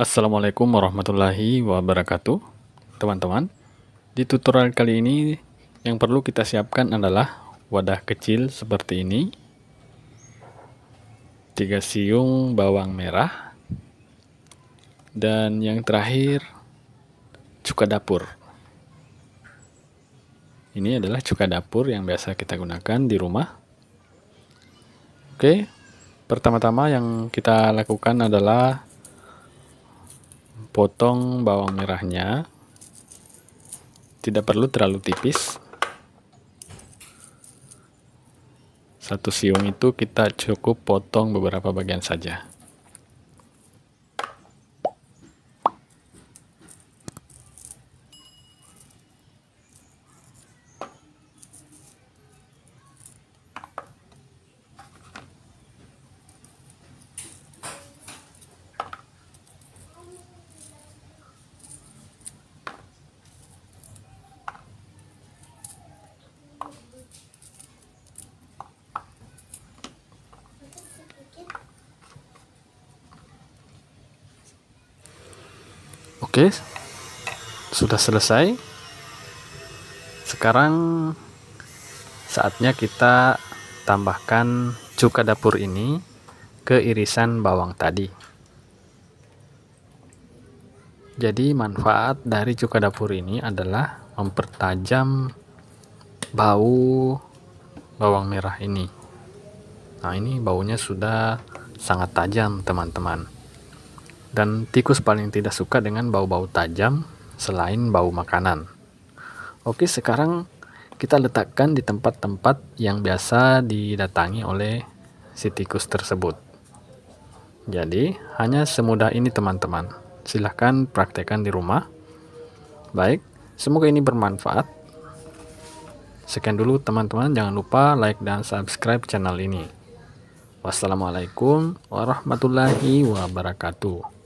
Assalamualaikum warahmatullahi wabarakatuh Teman-teman Di tutorial kali ini Yang perlu kita siapkan adalah Wadah kecil seperti ini tiga siung bawang merah Dan yang terakhir Cuka dapur Ini adalah cuka dapur yang biasa kita gunakan di rumah Oke Pertama-tama yang kita lakukan adalah potong bawang merahnya tidak perlu terlalu tipis satu siung itu kita cukup potong beberapa bagian saja Oke, sudah selesai. Sekarang saatnya kita tambahkan cuka dapur ini ke irisan bawang tadi. Jadi manfaat dari cuka dapur ini adalah mempertajam bau bawang merah ini. Nah, ini baunya sudah sangat tajam, teman-teman. Dan tikus paling tidak suka dengan bau-bau tajam selain bau makanan. Oke, sekarang kita letakkan di tempat-tempat yang biasa didatangi oleh si tikus tersebut. Jadi, hanya semudah ini teman-teman. Silahkan praktekkan di rumah. Baik, semoga ini bermanfaat. Sekian dulu teman-teman, jangan lupa like dan subscribe channel ini. Wassalamualaikum warahmatullahi wabarakatuh.